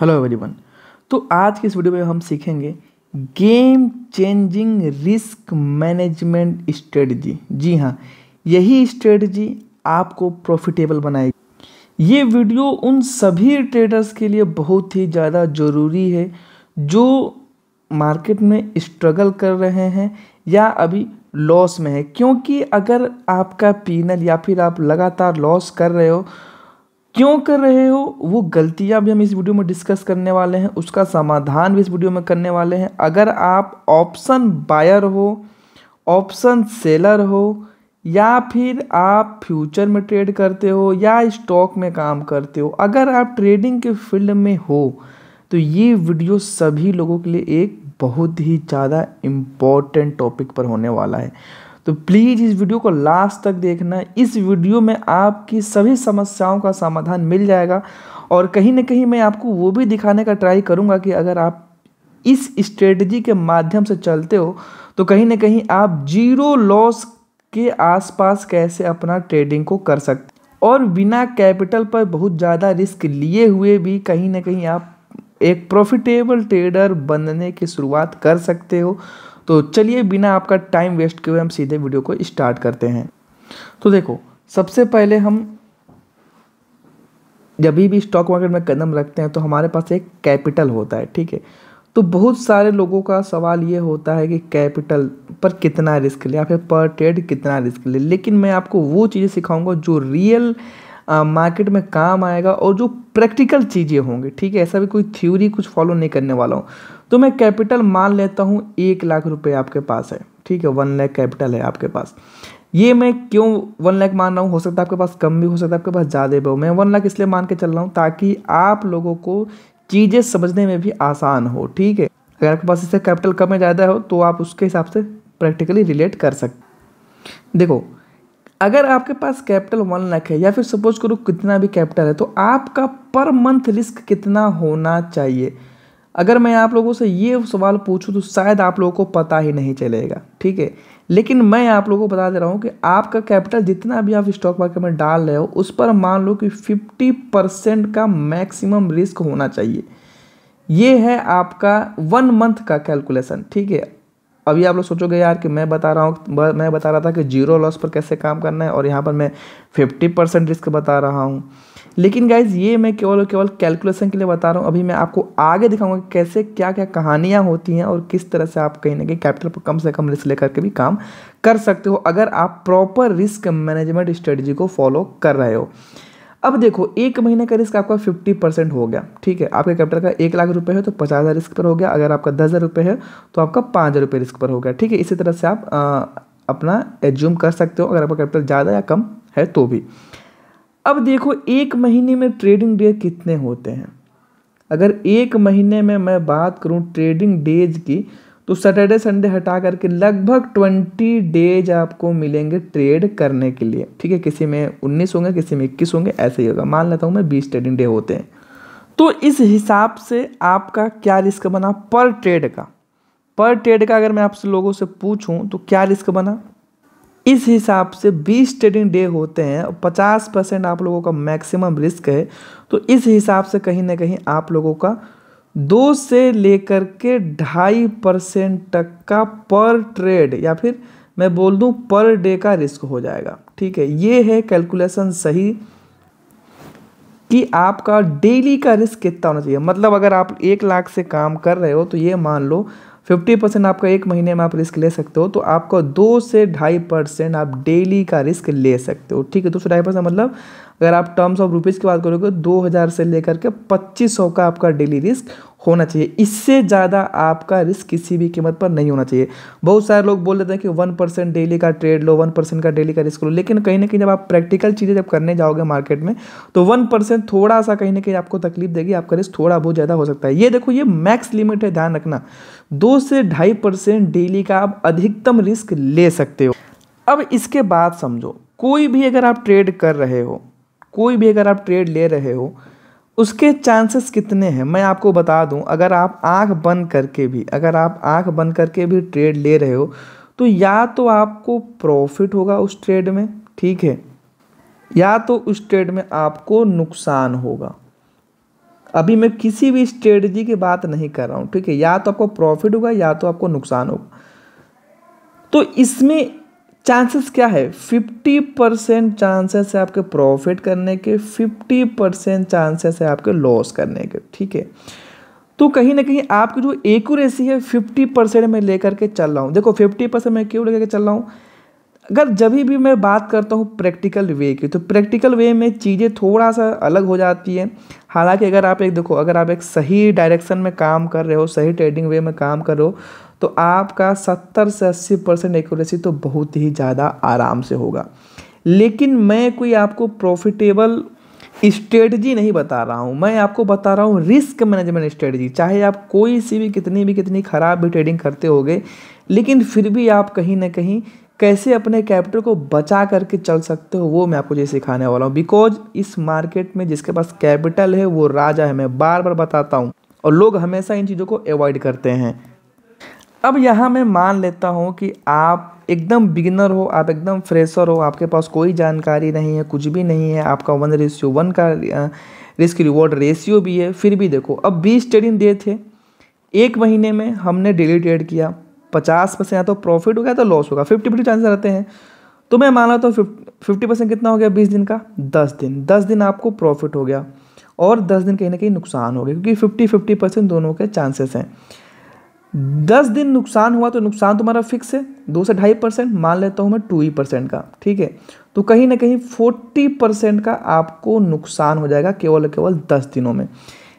hello everyone तो आज की इस वीडियो में हम सीखेंगे game changing risk management strategy जी हाँ यही स्ट्रेटजी आपको प्रॉफिटेबल बनाएगी ये वीडियो उन सभी ट्रेडर्स के लिए बहुत ही ज़्यादा ज़रूरी है जो मार्केट में स्ट्रगल कर रहे हैं या अभी लॉस में है क्योंकि अगर आपका पीनल या फिर आप लगातार लॉस कर रहे हो क्यों कर रहे हो वो गलतियां भी हम इस वीडियो में डिस्कस करने वाले हैं उसका समाधान भी इस वीडियो में करने वाले हैं अगर आप ऑप्शन बायर हो ऑप्शन सेलर हो या फिर आप फ्यूचर में ट्रेड करते हो या स्टॉक में काम करते हो अगर आप ट्रेडिंग के फील्ड में हो तो ये वीडियो सभी लोगों के लिए एक बहुत ही ज़्यादा इम्पॉर्टेंट टॉपिक पर होने वाला है तो प्लीज़ इस वीडियो को लास्ट तक देखना इस वीडियो में आपकी सभी समस्याओं का समाधान मिल जाएगा और कहीं ना कहीं मैं आपको वो भी दिखाने का ट्राई करूँगा कि अगर आप इस स्ट्रेटजी के माध्यम से चलते हो तो कहीं ना कहीं आप जीरो लॉस के आसपास कैसे अपना ट्रेडिंग को कर सकते और बिना कैपिटल पर बहुत ज़्यादा रिस्क लिए हुए भी कहीं ना कहीं आप एक प्रॉफिटेबल ट्रेडर बनने की शुरुआत कर सकते हो तो चलिए बिना आपका टाइम वेस्ट किए हम सीधे वीडियो को स्टार्ट करते हैं तो देखो सबसे पहले हम जब भी स्टॉक मार्केट में कदम रखते हैं तो हमारे पास एक कैपिटल होता है ठीक है तो बहुत सारे लोगों का सवाल ये होता है कि कैपिटल पर कितना रिस्क लें या फिर पर ट्रेड कितना रिस्क लें लेकिन मैं आपको वो चीज़ें सिखाऊंगा जो रियल मार्केट में काम आएगा और जो प्रैक्टिकल चीज़ें होंगी ठीक है ऐसा भी कोई थ्योरी कुछ फॉलो नहीं करने वाला हूँ तो मैं कैपिटल मान लेता हूँ एक लाख रुपये आपके पास है ठीक है वन लैख कैपिटल है आपके पास ये मैं क्यों वन लाख मान रहा हूँ हो सकता है आपके पास कम भी हो सकता है आपके पास ज़्यादा भी हो मैं वन लाख इसलिए मान के चल रहा हूँ ताकि आप लोगों को चीज़ें समझने में भी आसान हो ठीक है अगर आपके पास इससे कैपिटल कम या ज़्यादा हो तो आप उसके हिसाब से प्रैक्टिकली रिलेट कर सकते देखो अगर आपके पास कैपिटल वन लाख है या फिर सपोज करो कितना भी कैपिटल है तो आपका पर मंथ रिस्क कितना होना चाहिए अगर मैं आप लोगों से ये सवाल पूछूं तो शायद आप लोगों को पता ही नहीं चलेगा ठीक है लेकिन मैं आप लोगों को बता दे रहा हूँ कि आपका कैपिटल जितना भी आप स्टॉक मार्केट में डाल रहे हो उस पर मान लो कि फिफ्टी परसेंट का मैक्सिमम रिस्क होना चाहिए ये है आपका वन मंथ का कैलकुलेशन ठीक है अभी आप लोग सोचोगे यार कि मैं बता रहा हूँ मैं बता रहा था कि जीरो लॉस पर कैसे काम करना है और यहाँ पर मैं फिफ्टी परसेंट रिस्क बता रहा हूँ लेकिन गाइज ये मैं केवल केवल कैलकुलेशन के लिए बता रहा हूँ अभी मैं आपको आगे दिखाऊंगा कैसे क्या क्या कहानियाँ होती हैं और किस तरह से आप कहीं ना कहीं कैपिटल पर कम से कम रिस्क लेकर के भी काम कर सकते हो अगर आप प्रॉपर रिस्क मैनेजमेंट स्ट्रेटजी को फॉलो कर रहे हो अब देखो एक महीने का रिस्क आपका फिफ्टी परसेंट हो गया ठीक है आपके कैपिटल का एक लाख रुपये है तो पचास हज़ार रिस्क पर हो गया अगर आपका दस हज़ार रुपये है तो आपका पाँच हज़ार रुपये रिस्क पर हो गया ठीक है इसी तरह से आप आ, अपना एज्यूम कर सकते हो अगर आपका कैपिटल ज़्यादा या कम है तो भी अब देखो एक महीने में ट्रेडिंग डे कितने होते हैं अगर एक महीने में मैं बात करूँ ट्रेडिंग डेज की तो सैटरडे संडे हटा करके लगभग ट्वेंटी डेज आपको मिलेंगे ट्रेड करने के लिए ठीक है किसी में उन्नीस होंगे किसी में इक्कीस होंगे ऐसे ही होगा मान लेता हूँ मैं बीस ट्रेडिंग डे होते हैं तो इस हिसाब से आपका क्या रिस्क बना पर ट्रेड का पर ट्रेड का अगर मैं आपसे लोगों से पूछूं तो क्या रिस्क बना इस हिसाब से 20 ट्रेडिंग डे होते हैं और 50 परसेंट आप लोगों का मैक्सिमम रिस्क है तो इस हिसाब से कहीं ना कहीं आप लोगों का दो से लेकर के ढाई परसेंट तक का पर ट्रेड या फिर मैं बोल दूं पर डे का रिस्क हो जाएगा ठीक है ये है कैलकुलेशन सही कि आपका डेली का रिस्क कितना होना चाहिए मतलब अगर आप एक लाख से काम कर रहे हो तो ये मान लो फिफ्टी परसेंट आपका एक महीने में आप रिस्क ले सकते हो तो आपको दो से ढाई परसेंट आप डेली का रिस्क ले सकते हो ठीक है दो तो से ढाई परसेंट मतलब अगर आप टर्म्स ऑफ रुपीज़ की बात करोगे दो हज़ार से लेकर के पच्चीस सौ का आपका डेली रिस्क होना चाहिए इससे ज़्यादा आपका रिस्क किसी भी कीमत पर नहीं होना चाहिए बहुत सारे लोग बोल देते हैं कि वन परसेंट डेली का ट्रेड लो वन परसेंट का डेली का रिस्क लो लेकिन कहीं ना कहीं जब आप प्रैक्टिकल चीज़ें जब करने जाओगे मार्केट में तो वन परसेंट थोड़ा सा कहीं ना कहीं आपको तकलीफ देगी आपका रिस्क थोड़ा बहुत ज़्यादा हो सकता है ये देखो ये मैक्स लिमिट है ध्यान रखना दो से ढाई परसेंट डेली का आप अधिकतम रिस्क ले सकते हो अब इसके बाद समझो कोई भी अगर आप ट्रेड कर रहे हो कोई भी अगर आप ट्रेड ले रहे हो उसके चांसेस कितने हैं मैं आपको बता दूं अगर आप आंख बंद करके भी अगर आप आंख बंद करके भी ट्रेड ले रहे हो तो या तो आपको प्रॉफिट होगा उस ट्रेड में ठीक है या तो उस ट्रेड में आपको नुकसान होगा अभी मैं किसी भी स्ट्रेटजी की बात नहीं कर रहा हूँ ठीक है या तो आपको प्रॉफिट होगा या तो आपको नुकसान होगा तो इसमें चांसेस क्या है फिफ्टी परसेंट चांसेस है आपके प्रॉफिट करने के फिफ्टी परसेंट चांसेस है आपके लॉस करने के ठीक है तो कहीं ना कहीं आपकी जो एक्यूरेसी है फिफ्टी परसेंट मैं लेकर के चल रहा हूँ देखो फिफ्टी परसेंट मैं क्यों लेकर के चल रहा हूँ अगर जब भी मैं बात करता हूँ प्रैक्टिकल वे की तो प्रैक्टिकल वे में चीज़ें थोड़ा सा अलग हो जाती है हालांकि अगर आप एक देखो अगर आप एक सही डायरेक्शन में काम कर रहे हो सही ट्रेडिंग वे में काम कर रहे हो तो आपका सत्तर से अस्सी परसेंट एक्यूरेसी तो बहुत ही ज़्यादा आराम से होगा लेकिन मैं कोई आपको प्रॉफिटेबल स्ट्रेटजी नहीं बता रहा हूँ मैं आपको बता रहा हूँ रिस्क मैनेजमेंट स्ट्रेटजी चाहे आप कोई सी भी कितनी भी कितनी ख़राब भी ट्रेडिंग करते होगे लेकिन फिर भी आप कहीं ना कहीं कैसे अपने कैपिटल को बचा करके चल सकते हो वो मैं आपको ये सिखाने वाला हूँ बिकॉज इस मार्केट में जिसके पास कैपिटल है वो राजा है मैं बार बार बताता हूँ और लोग हमेशा इन चीज़ों को अवॉइड करते हैं अब यहाँ मैं मान लेता हूँ कि आप एकदम बिगिनर हो आप एकदम फ्रेशर हो आपके पास कोई जानकारी नहीं है कुछ भी नहीं है आपका वन रेशियो वन का रिस्क रिवॉर्ड रेशियो भी है फिर भी देखो अब बीस ट्रेडिंग डे थे एक महीने में हमने डेली ट्रेड किया पचास परसेंट या तो प्रॉफिट होगा या तो लॉस होगा फिफ्टी फिफ्टी चांसेस रहते हैं तो मैं मान रहा तो फिफ्टी परसेंट कितना हो गया बीस दिन का दस दिन दस दिन आपको प्रॉफिट हो गया और दस दिन कहीं ना कहीं नुकसान हो गया क्योंकि फिफ्टी फिफ्टी परसेंट दोनों के चांसेस हैं दस दिन नुकसान हुआ तो नुकसान तुम्हारा फिक्स है दो से ढाई परसेंट मान लेता हूँ मैं टू ही परसेंट का ठीक है तो कहीं ना कहीं फोर्टी परसेंट का आपको नुकसान हो जाएगा केवल केवल दस दिनों में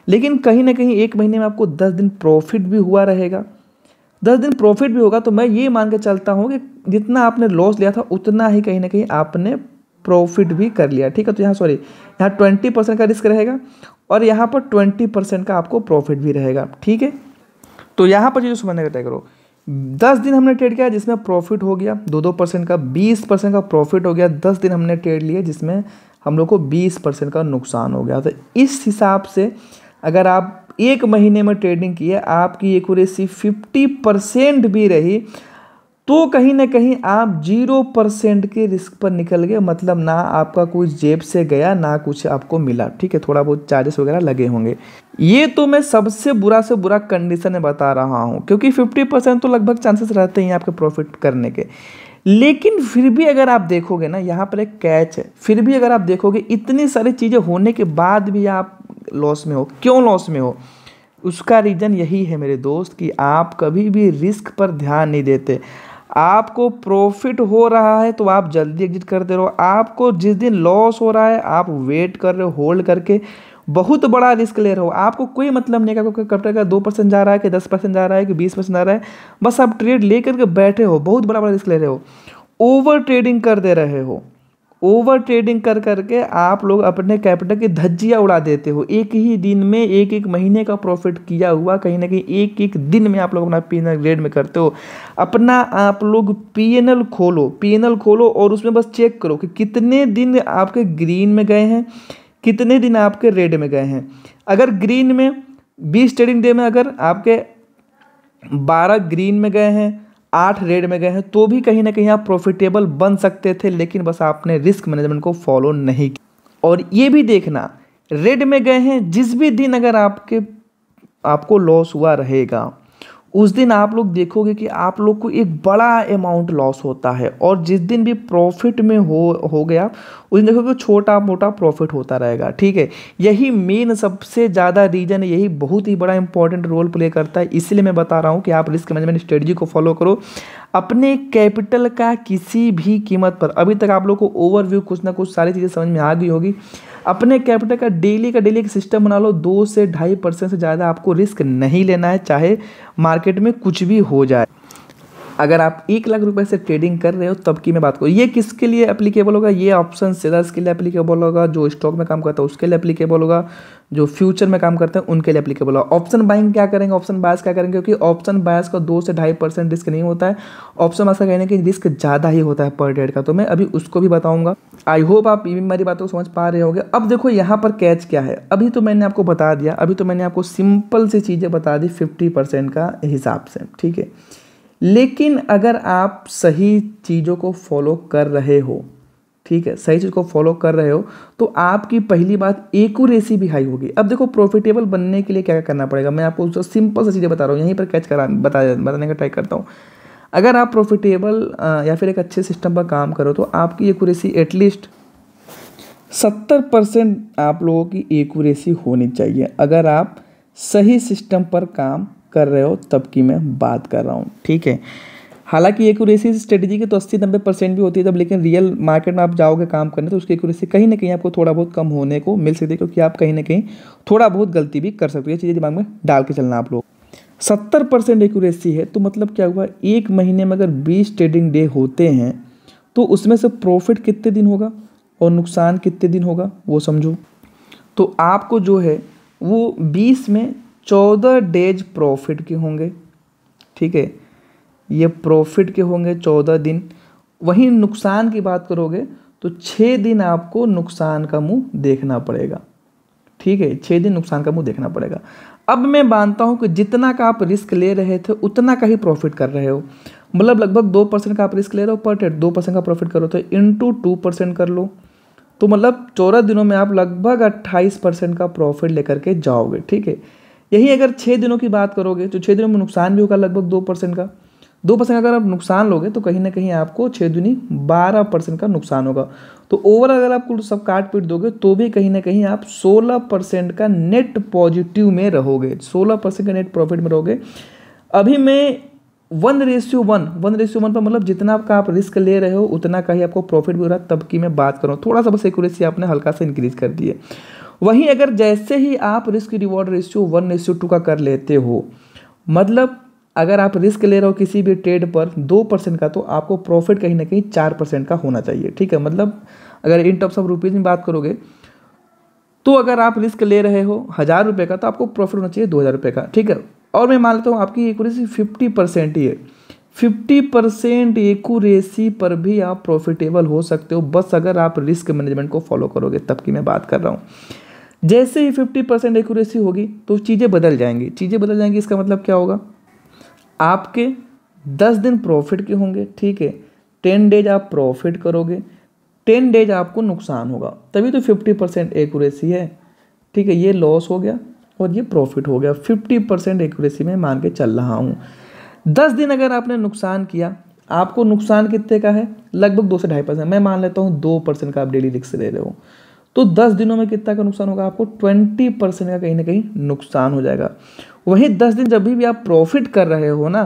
लेकिन कहीं ना कहीं एक महीने में आपको दस दिन प्रॉफिट भी हुआ रहेगा दस दिन प्रॉफिट भी होगा तो मैं ये मान के चलता हूँ कि जितना आपने लॉस लिया था उतना ही कहीं ना कहीं आपने प्रॉफिट भी कर लिया ठीक है तो यहाँ सॉरी यहाँ ट्वेंटी परसेंट का रिस्क रहेगा और यहाँ पर ट्वेंटी परसेंट का आपको प्रॉफिट भी रहेगा ठीक है तो यहाँ पर जो समझने का ट्राई करो दस दिन हमने ट्रेड किया जिसमें प्रॉफिट हो गया दो दो परसेंट का बीस परसेंट का प्रॉफिट हो गया दस दिन हमने ट्रेड लिए जिसमें हम लोग को बीस परसेंट का नुकसान हो गया तो इस हिसाब से अगर आप एक महीने में ट्रेडिंग की है आपकी एकूरेसी फिफ्टी परसेंट भी रही तो कहीं ना कहीं आप जीरो परसेंट के रिस्क पर निकल गए मतलब ना आपका कुछ जेब से गया ना कुछ आपको मिला ठीक है थोड़ा बहुत चार्जेस वगैरह लगे होंगे ये तो मैं सबसे बुरा से बुरा कंडीशन में बता रहा हूँ क्योंकि फिफ्टी परसेंट तो लगभग चांसेस रहते हैं आपके प्रॉफिट करने के लेकिन फिर भी अगर आप देखोगे ना यहाँ पर एक कैच है फिर भी अगर आप देखोगे इतनी सारी चीज़ें होने के बाद भी आप लॉस में हो क्यों लॉस में हो उसका रीज़न यही है मेरे दोस्त कि आप कभी भी रिस्क पर ध्यान नहीं देते आपको प्रॉफिट हो रहा है तो आप जल्दी एग्जिट करते रहो आपको जिस दिन लॉस हो रहा है आप वेट कर रहे हो होल्ड करके बहुत बड़ा रिस्क ले रहे हो आपको कोई मतलब नहीं है कपड़े का दो परसेंट जा रहा है कि दस परसेंट जा रहा है कि बीस परसेंट जा रहा है बस आप ट्रेड ले करके बैठे हो बहुत बड़ा बड़ा रिस्क ले रहे हो ओवर ट्रेडिंग कर दे रहे हो ओवर ट्रेडिंग कर करके आप लोग अपने कैपिटल की धज्जियाँ उड़ा देते हो एक ही दिन में एक एक महीने का प्रॉफिट किया हुआ कहीं ना कहीं एक एक दिन में आप लोग अपना पी एन एल ग्रेड में करते हो अपना आप लोग पी एन एल खोलो पी एन एल खोलो और उसमें बस चेक करो कि कितने दिन आपके ग्रीन में गए हैं कितने दिन आपके रेड में गए हैं अगर ग्रीन में बीस ट्रेडिंग डे में अगर आपके बारह ग्रीन में गए हैं आठ रेड में गए हैं तो भी कहीं ना कहीं आप प्रॉफिटेबल बन सकते थे लेकिन बस आपने रिस्क मैनेजमेंट को फॉलो नहीं किया और ये भी देखना रेड में गए हैं जिस भी दिन अगर आपके आपको लॉस हुआ रहेगा उस दिन आप लोग देखोगे कि आप लोग को एक बड़ा अमाउंट लॉस होता है और जिस दिन भी प्रॉफिट में हो हो गया उस दिन देखोगे छोटा मोटा प्रॉफिट होता रहेगा ठीक है यही मेन सबसे ज़्यादा रीज़न है यही बहुत ही बड़ा इंपॉर्टेंट रोल प्ले करता है इसलिए मैं बता रहा हूँ कि आप रिस्क मैनेजमेंट स्ट्रेटजी को फॉलो करो अपने कैपिटल का किसी भी कीमत पर अभी तक आप लोग को ओवरव्यू कुछ ना कुछ सारी चीज़ें समझ में आ गई होगी अपने कैपिटल का डेली का डेली एक सिस्टम बना लो दो से ढाई परसेंट से ज़्यादा आपको रिस्क नहीं लेना है चाहे मार्केट में कुछ भी हो जाए अगर आप एक लाख रुपए से ट्रेडिंग कर रहे हो तब की मैं बात करूँ ये किसके लिए एप्लीकेबल होगा ये ऑप्शन सेलर्स के लिए एप्लीकेबल होगा जो स्टॉक में काम करता है उसके लिए एप्लीकेबल होगा जो फ्यूचर में काम करते हैं उनके लिए एप्लीकेबल होगा ऑप्शन बाइंग क्या करेंगे ऑप्शन बायस क्या करेंगे क्योंकि ऑप्शन बायस का दो से ढाई परसेंट रिस्क नहीं होता है ऑप्शन बायस का कहने की रिस्क ज़्यादा ही होता है पर डेड का तो मैं अभी उसको भी बताऊँगा आई होप आप ये मेरी बातों को समझ पा रहे होंगे अब देखो यहाँ पर कैच क्या है अभी तो मैंने आपको बता दिया अभी तो मैंने आपको सिंपल सी चीज़ें बता दी फिफ्टी परसेंट का हिसाब से ठीक है लेकिन अगर आप सही चीज़ों को फॉलो कर रहे हो ठीक है सही चीज़ को फॉलो कर रहे हो तो आपकी पहली बात एकूरेसी भी हाई होगी अब देखो प्रॉफिटेबल बनने के लिए क्या क्या करना पड़ेगा मैं आपको उसको सिंपल सी चीज़ें बता रहा हूँ यहीं पर कैच करा बता बताने का ट्राई करता हूँ अगर आप प्रॉफिटेबल या फिर एक अच्छे सिस्टम पर काम करो तो आपकी एकूरेसी एटलीस्ट सत्तर परसेंट आप लोगों की एकूरेसी होनी चाहिए अगर आप सही सिस्टम पर काम कर रहे हो तब की मैं बात कर रहा हूँ ठीक है हालांकि एक्यूरेसी स्ट्रेटेजी की तो अस्सी नब्बे परसेंट भी होती है जब लेकिन रियल मार्केट में आप जाओगे काम करने तो उसकी एक्यूरेसी कहीं ना कहीं आपको थोड़ा बहुत कम होने को मिल सकती है क्योंकि आप कहीं ना कहीं थोड़ा बहुत गलती भी कर सकते हो ये चीज़ें दिमाग में डाल के चलना आप लोग सत्तर परसेंट एक्यूरेसी है तो मतलब क्या हुआ एक महीने में अगर बीस ट्रेडिंग डे होते हैं तो उसमें से प्रॉफिट कितने दिन होगा और नुकसान कितने दिन होगा वो समझो तो आपको जो है वो बीस में चौदह डेज प्रॉफिट के होंगे ठीक है ये प्रॉफिट के होंगे चौदह दिन वहीं नुकसान की बात करोगे तो छः दिन आपको नुकसान का मुंह देखना पड़ेगा ठीक है छः दिन नुकसान का मुंह देखना पड़ेगा अब मैं मानता हूँ कि जितना का आप रिस्क ले रहे थे उतना का ही प्रॉफिट कर रहे हो मतलब लगभग दो परसेंट का आप रिस्क ले रहे हो पर डेट दो परसेंट का प्रॉफिट करो तो इंटू टू परसेंट कर लो तो मतलब चौदह दिनों में आप लगभग अट्ठाईस परसेंट का प्रॉफिट लेकर के जाओगे ठीक है यही अगर छः दिनों की बात करोगे तो छः दिनों में नुकसान भी होगा लगभग दो परसेंट का दो परसेंट अगर आप नुकसान लोगे तो कहीं ना कहीं आपको छः दुनी बारह परसेंट का नुकसान होगा तो ओवरऑल अगर आप कुल सब काट पीट दोगे तो भी कहीं ना कहीं आप सोलह परसेंट का नेट पॉजिटिव में रहोगे सोलह परसेंट का नेट प्रॉफिट में रहोगे अभी मैं one ratio one one ratio one पर मतलब जितना आपका आप रिस्क ले रहे हो उतना का ही आपको प्रॉफिट भी हो रहा है तब की मैं बात कर रहा हूँ थोड़ा सा बस एक्यूरेसी आपने हल्का सा इंक्रीज कर दिए वहीं अगर जैसे ही आप risk reward ratio one ratio two का कर लेते हो मतलब अगर आप रिस्क ले रहे हो किसी भी ट्रेड पर दो परसेंट का तो आपको प्रॉफिट कहीं ना कहीं चार परसेंट का होना चाहिए ठीक है मतलब अगर इन टर्म्स ऑफ रुपीज़ में बात करोगे तो अगर आप रिस्क ले रहे हो हज़ार रुपये का तो आपको प्रॉफिट होना चाहिए दो हज़ार रुपये का ठीक है और मैं मान लेता हूँ आपकी एकूरेसी फिफ्टी परसेंट ही है फिफ्टी परसेंट एकूरेसी पर भी आप प्रॉफिटेबल हो सकते हो बस अगर आप रिस्क मैनेजमेंट को फॉलो करोगे तब की मैं बात कर रहा हूँ जैसे ही फिफ्टी परसेंट एक्यूरेसी होगी तो चीज़ें बदल जाएंगी चीज़ें बदल जाएंगी इसका मतलब क्या होगा आपके दस दिन प्रॉफिट के होंगे ठीक है टेन डेज आप प्रॉफिट करोगे टेन डेज आपको नुकसान होगा तभी तो फिफ्टी परसेंट एक्यूरेसी है ठीक है ये लॉस हो गया और ये प्रॉफिट हो गया फिफ्टी परसेंट एक्यूरेसी में मान के चल रहा हूँ दस दिन अगर आपने नुकसान किया आपको नुकसान कितने का है लगभग दो से ढाई परसेंट मैं मान लेता हूँ दो परसेंट का आप डेली रिक्स ले रहे हो तो दस दिनों में कितना का नुकसान होगा आपको ट्वेंटी परसेंट का कहीं ना कहीं नुकसान हो जाएगा वहीं दस दिन जब भी आप प्रॉफिट कर रहे हो ना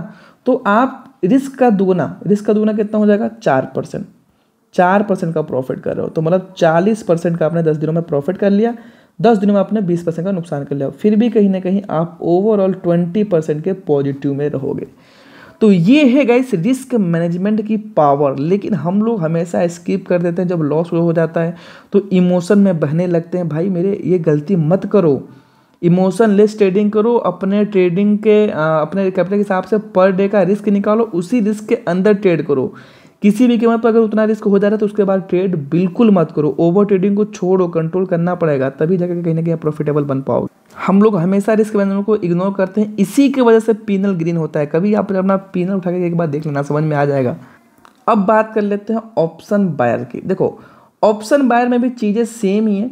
तो आप रिस्क का दुगना रिस्क का दुगना कितना हो जाएगा चार परसेंट चार परसेंट का प्रॉफिट कर रहे हो तो मतलब चालीस परसेंट का आपने दस दिनों में प्रॉफिट कर लिया दस दिनों में आपने बीस परसेंट का नुकसान कर लिया फिर भी कहीं ना कहीं आप ओवरऑल ट्वेंटी परसेंट के पॉजिटिव में रहोगे तो ये है गाइस रिस्क मैनेजमेंट की पावर लेकिन हम लोग हमेशा स्किप कर देते हैं जब लॉस हो जाता है तो इमोशन में बहने लगते हैं भाई मेरे ये गलती मत करो इमोशन लेस ट्रेडिंग करो अपने ट्रेडिंग के अपने कैपिटल के हिसाब से पर डे का रिस्क निकालो उसी रिस्क के अंदर ट्रेड करो किसी भी कीमत पर अगर उतना रिस्क हो जा रहा है तो उसके बाद ट्रेड बिल्कुल मत करो ओवर ट्रेडिंग को छोड़ो कंट्रोल करना पड़ेगा तभी जाकर कहीं ना कहीं प्रॉफिटेबल बन पाओगे हम लोग हमेशा रिस्क मैनेजमेंट को इग्नोर करते हैं इसी की वजह से पीनल ग्रीन होता है कभी आप अपना पीनल उठा के एक बार देख लेना समझ में आ जाएगा अब बात कर लेते हैं ऑप्शन बायर की देखो ऑप्शन बायर में भी चीज़ें सेम ही हैं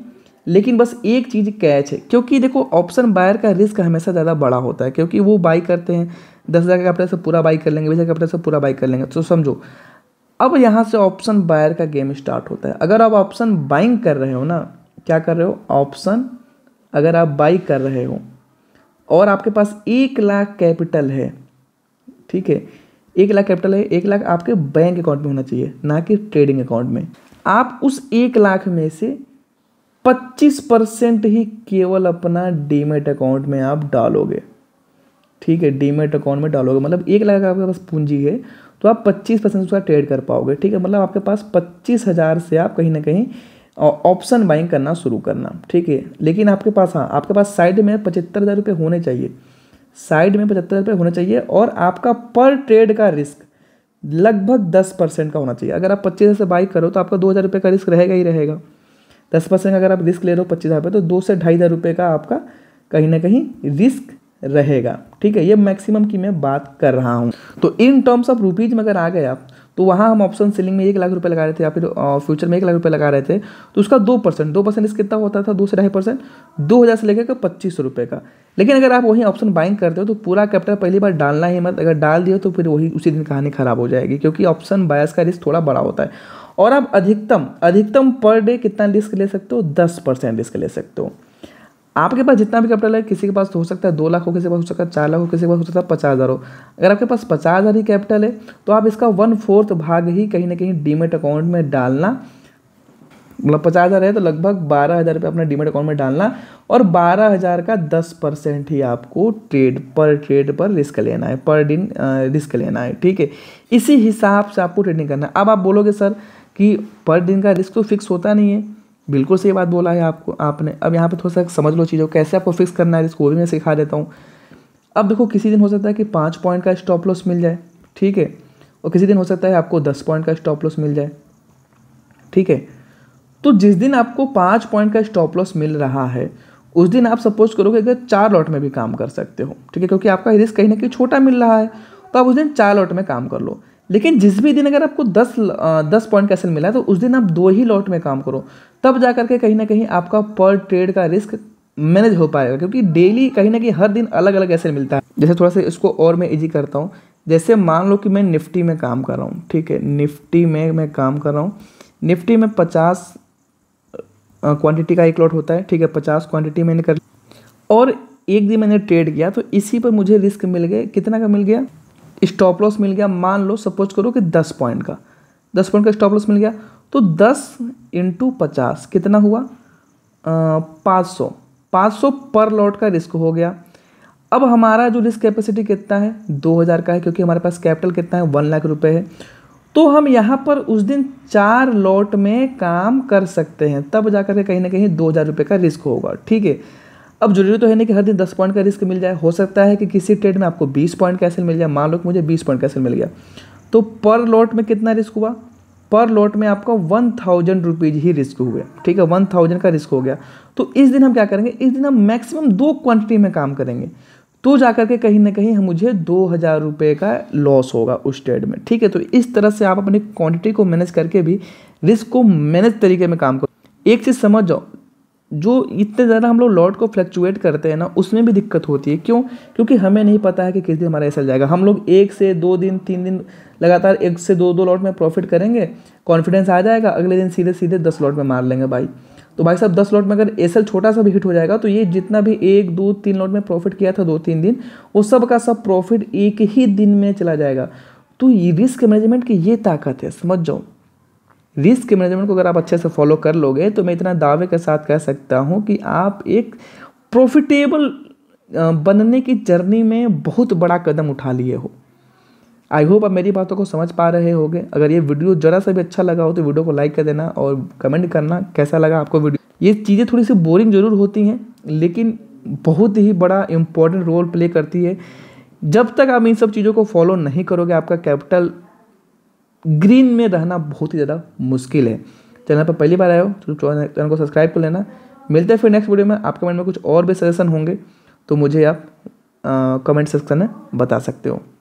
लेकिन बस एक चीज़ कैच है क्योंकि देखो ऑप्शन बायर का रिस्क हमेशा ज़्यादा बड़ा होता है क्योंकि वो बाई करते हैं दस हज़ार के कपड़े से पूरा बाई कर लेंगे बीस हज़ार कपड़े से पूरा बाई कर लेंगे तो समझो अब यहाँ से ऑप्शन बायर का गेम स्टार्ट होता है अगर आप ऑप्शन बाइंग कर रहे हो ना क्या कर रहे हो ऑप्शन अगर आप बाई कर रहे हो और आपके पास एक लाख कैपिटल है ठीक है एक लाख कैपिटल है एक लाख आपके बैंक अकाउंट में होना चाहिए ना कि ट्रेडिंग अकाउंट में आप उस एक लाख में से 25 परसेंट ही केवल अपना डीमेट अकाउंट में आप डालोगे ठीक है डीमेट अकाउंट में डालोगे मतलब एक लाख आपके पास पूंजी है तो आप 25 परसेंट उसका ट्रेड कर पाओगे ठीक है मतलब आपके पास पच्चीस हज़ार से आप कहीं ना कहीं ऑप्शन बाइंग करना शुरू करना ठीक है लेकिन आपके पास हाँ आपके पास साइड में पचहत्तर हज़ार रुपये होने चाहिए साइड में पचहत्तर रुपये होने चाहिए और आपका पर ट्रेड का रिस्क लगभग दस परसेंट का होना चाहिए अगर आप पच्चीस हज़ार से बाई करो तो आपका दो हज़ार रुपये का रिस्क रहेगा ही रहेगा दस परसेंट अगर आप रिस्क ले रहे हो पच्चीस हज़ार रुपये तो दो से ढाई हज़ार रुपये का आपका कहीं ना कहीं रिस्क रहेगा ठीक है ये मैक्सिमम की मैं बात कर रहा हूँ तो इन टर्म्स ऑफ रुपीज़ में अगर आ गए आप तो वहाँ हम ऑप्शन सेलिंग में एक लाख रुपये लगा रहे थे या फिर फ्यूचर में एक लाख रुपये लगा रहे थे तो उसका दो परसेंट दो परसेंट कितना होता था दो से ढाई परसेंट दो हज़ार से लेकर पच्चीस सौ रुपये का लेकिन अगर आप वही ऑप्शन बाइंग करते हो तो पूरा कैपिटल पहली बार डालना ही मत अगर डाल दिए तो फिर वही उसी दिन कहानी ख़राब हो जाएगी क्योंकि ऑप्शन बायस का रिस्क थोड़ा बड़ा होता है और आप अधिकतम अधिकतम पर डे कितना रिस्क ले सकते हो दस परसेंट रिस्क ले सकते हो आपके पास जितना भी कैपिटल है किसी के पास तो हो सकता है दो लाख हो किसी के पास हो सकता है चार लाख हो किसी के पास हो सकता है पचास हज़ार हो अगर आपके पास पचास हज़ार ही कैपिटल है तो आप इसका वन फोर्थ भाग ही कहीं ना कहीं डीमेट अकाउंट में डालना मतलब पचास हज़ार है तो लगभग बारह हज़ार रुपये अपना डीमेट अकाउंट में डालना और बारह हज़ार का दस परसेंट ही आपको ट्रेड पर ट्रेड पर रिस्क लेना है पर दिन रिस्क लेना है ठीक है इसी हिसाब से आपको ट्रेडिंग करना है अब आप बोलोगे सर कि पर दिन का रिस्क तो फिक्स होता नहीं है बिल्कुल सही बात बोला है आपको आपने अब यहाँ पे थोड़ा सा समझ लो चीज़ों कैसे आपको फिक्स करना है इसको भी मैं सिखा देता हूँ अब देखो किसी दिन हो सकता है कि पाँच पॉइंट का स्टॉप लॉस मिल जाए ठीक है और किसी दिन हो सकता है आपको दस पॉइंट का स्टॉप लॉस मिल जाए ठीक है तो जिस दिन आपको पाँच पॉइंट का स्टॉप लॉस मिल रहा है उस दिन आप सपोज करोगे अगर चार लॉट में भी काम कर सकते हो ठीक है क्योंकि आपका रिस्क कहीं ना कहीं छोटा मिल रहा है तो आप उस दिन चार लॉट में काम कर लो लेकिन जिस भी दिन अगर आपको दस दस पॉइंट का सेल मिला है तो उस दिन आप दो ही लॉट में काम करो तब जा करके कहीं ना कहीं आपका पर ट्रेड का रिस्क मैनेज हो पाएगा क्योंकि डेली कहीं ना कहीं हर दिन अलग अलग ऐसे मिलता है जैसे थोड़ा सा इसको और मैं इजी करता हूँ जैसे मान लो कि मैं निफ्टी में काम कर रहा हूँ ठीक है निफ्टी में मैं काम कर रहा हूँ निफ्टी में पचास क्वांटिटी का एक लॉट होता है ठीक है पचास क्वांटिटी मैंने कर और एक दिन मैंने ट्रेड किया तो इसी पर मुझे रिस्क मिल गया कितना का मिल गया स्टॉप लॉस मिल गया मान लो सपोज करो कि दस पॉइंट का दस पॉइंट का स्टॉप लॉस मिल गया तो दस इंटू पचास कितना हुआ पाँच सौ पाँच सौ पर लॉट का रिस्क हो गया अब हमारा जो रिस्क कैपेसिटी कितना है दो हज़ार का है क्योंकि हमारे पास कैपिटल कितना है वन लाख रुपए है तो हम यहाँ पर उस दिन चार लॉट में काम कर सकते हैं तब जाकर के कहीं ना कहीं दो हज़ार रुपये का रिस्क होगा ठीक है अब जरूरी तो है ना कि हर दिन दस पॉइंट का रिस्क मिल जाए हो सकता है कि किसी ट्रेड में आपको बीस पॉइंट कैसे मिल जाए मान लो कि मुझे बीस पॉइंट कैसे मिल गया तो पर लॉट में कितना रिस्क हुआ पर लॉट में आपका वन थाउजेंड रुपीज़ ही रिस्क हो गया ठीक है वन थाउजेंड का रिस्क हो गया तो इस दिन हम क्या करेंगे इस दिन हम मैक्सिमम दो क्वांटिटी में काम करेंगे तो जा करके कहीं ना कहीं हम मुझे दो हज़ार रुपये का लॉस होगा उस ट्रेड में ठीक है तो इस तरह से आप अपनी क्वांटिटी को मैनेज करके भी रिस्क को मैनेज तरीके में काम करो एक चीज़ समझ जाओ जो इतने ज़्यादा हम लोग लॉट को फ्लक्चुएट करते हैं ना उसमें भी दिक्कत होती है क्यों क्योंकि हमें नहीं पता है कि किस दिन हमारा ऐसा जाएगा हम लोग एक से दो दिन तीन दिन लगातार एक से दो दो लॉट में प्रॉफिट करेंगे कॉन्फिडेंस आ जाएगा अगले दिन सीधे सीधे दस लॉट में मार लेंगे भाई तो भाई साहब दस लॉट में अगर एस छोटा सा भी हिट हो जाएगा तो ये जितना भी एक दो तीन लॉट में प्रॉफिट किया था दो तीन दिन वो सब का सब प्रॉफिट एक ही दिन में चला जाएगा तो ये रिस्क मैनेजमेंट की ये ताकत है समझ जाओ रिस्क मैनेजमेंट को अगर आप अच्छे से फॉलो कर लोगे तो मैं इतना दावे के साथ कह सकता हूँ कि आप एक प्रॉफिटेबल बनने की जर्नी में बहुत बड़ा कदम उठा लिए हो आई होप आप मेरी बातों को समझ पा रहे होंगे अगर ये वीडियो जरा सा भी अच्छा लगा हो तो वीडियो को लाइक कर देना और कमेंट करना कैसा लगा आपको वीडियो ये चीज़ें थोड़ी सी बोरिंग ज़रूर होती हैं लेकिन बहुत ही बड़ा इंपॉर्टेंट रोल प्ले करती है जब तक आप इन सब चीज़ों को फॉलो नहीं करोगे आपका कैपिटल ग्रीन में रहना बहुत ही ज़्यादा मुश्किल है चैनल पर पहली बार आए हो तो चैनल को सब्सक्राइब कर लेना मिलते हैं फिर नेक्स्ट वीडियो में आपके कमेंट में कुछ और भी सजेशन होंगे तो मुझे आप कमेंट सेक्शन में बता सकते हो